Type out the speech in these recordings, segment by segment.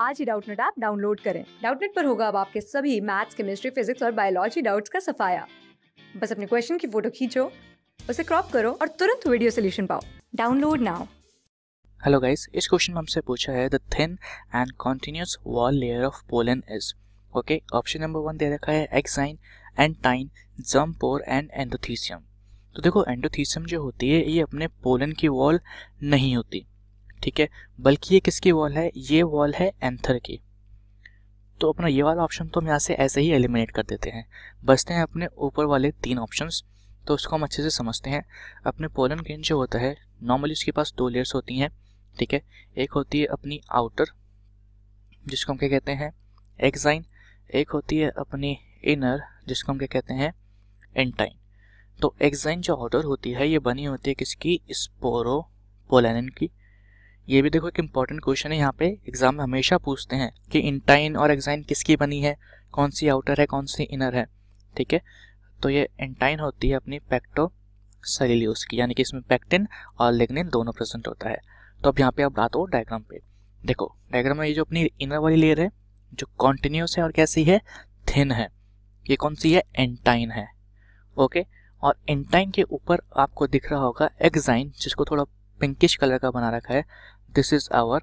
आज ही Doubtnut app download करें डाउटनेट पर होगा अब आपके सभी मैथ्स केमिस्ट्री फिजिक्स और बायोलॉजी डाउट्स का सफाया बस अपने क्वेश्चन की फोटो खींचो उसे क्रॉप करो और तुरंत वीडियो सोल्यूशन पाओ डाउनलोड नाउ हेलो गाइस इस क्वेश्चन में हमसे पूछा है the thin and continuous wall layer of pollen is okay option number one दे रखा है exine intine jumper and endothecium तो देखो एंडोथीसियम जो होती है ये अपने पोलन की वॉल नहीं होती ठीक है बल्कि ये किसकी वॉल है ये वॉल है एंथर की तो अपना ये वाला ऑप्शन तो हम यहाँ से ऐसे ही एलिमिनेट कर देते हैं बचते हैं अपने ऊपर वाले तीन ऑप्शंस तो उसको हम अच्छे से समझते हैं अपने पोलन ग्रेन जो होता है नॉर्मली उसके पास दो लेयर्स होती हैं ठीक है एक होती है अपनी आउटर जिसको हम क्या कहते हैं एग्जाइन एक होती है अपनी इनर जिसको हम क्या कहते हैं एंटाइन तो एग्जाइन जो आउटर होती है ये बनी होती है किसकी स्पोरो पोलैनिन की ये भी देखो एक इंपॉर्टेंट क्वेश्चन है यहाँ पे एग्जाम में हमेशा पूछते हैं कि इंटाइन और एग्जाइन किसकी बनी है कौन सी आउटर है कौन सी इनर है ठीक है तो ये एंटाइन होती है अपनी पैक्टो सलील्यूस की यानी कि इसमें पैक्टिन और लेग्निन दोनों प्रेजेंट होता है तो अब यहाँ पे आप बात हो डायग्राम पे देखो डायग्राम में ये जो अपनी इनर वाली लेयर है जो कॉन्टिन्यूस है और कैसी है थिन है ये कौन सी है एंटाइन है ओके और एंटाइन के ऊपर आपको दिख रहा होगा एग्जाइन जिसको थोड़ा पिंकिश कलर का बना रखा है दिस इज आवर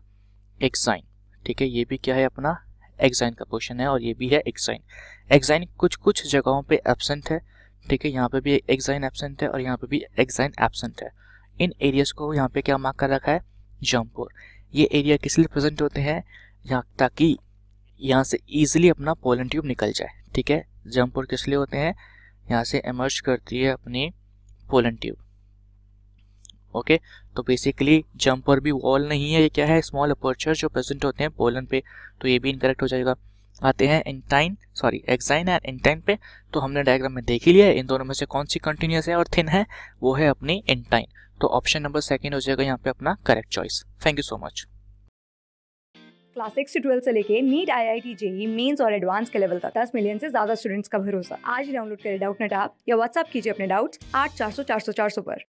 एक्साइन ठीक है ये भी क्या है अपना एक्साइन का पोर्शन है और ये भी है एक्साइन एक्साइन कुछ कुछ जगहों पे एबसेंट है ठीक है यहाँ पे भी एक्साइन एबसेंट है और यहाँ पे भी एक्साइन एबसेंट है इन एरियाज को यहाँ पे क्या मार्क कर रखा है जम्पोर ये एरिया किस लिए प्रेजेंट होते हैं यहाँ ताकि यहाँ से ईजिली अपना पोलन ट्यूब निकल जाए ठीक है जम्पोर किस लिए होते हैं यहाँ से एमर्ज करती है अपनी पोलन ट्यूब ओके तो बेसिकली जम्पर भी वॉल नहीं है ये क्या है स्मॉल अपर्चर जो प्रेजेंट होते हैं पोलन पे तो ये भी इनकरेक्ट हो जाएगा आते हैं intine sorry exine and intine पे तो हमने डायग्राम में देख ही लिया इन दोनों में से कौन सी कंटिन्यूस है और थिन है वो है अपनी इंटाइन तो ऑप्शन नंबर सेकेंड हो जाएगा यहाँ पे अपना correct choice thank you so much class six से ट्वेल्व से लेके NEET I I T JEE mains और एडवांस के लेवल तक दस मिलियन से ज्यादा स्टूडेंट्स का भरोसा आज डाउनलोड करें डाउट नेट आप या व्हाट्सअप कीजिए अपने डाउट्स आठ चार सौ चार सौ चार सौ पर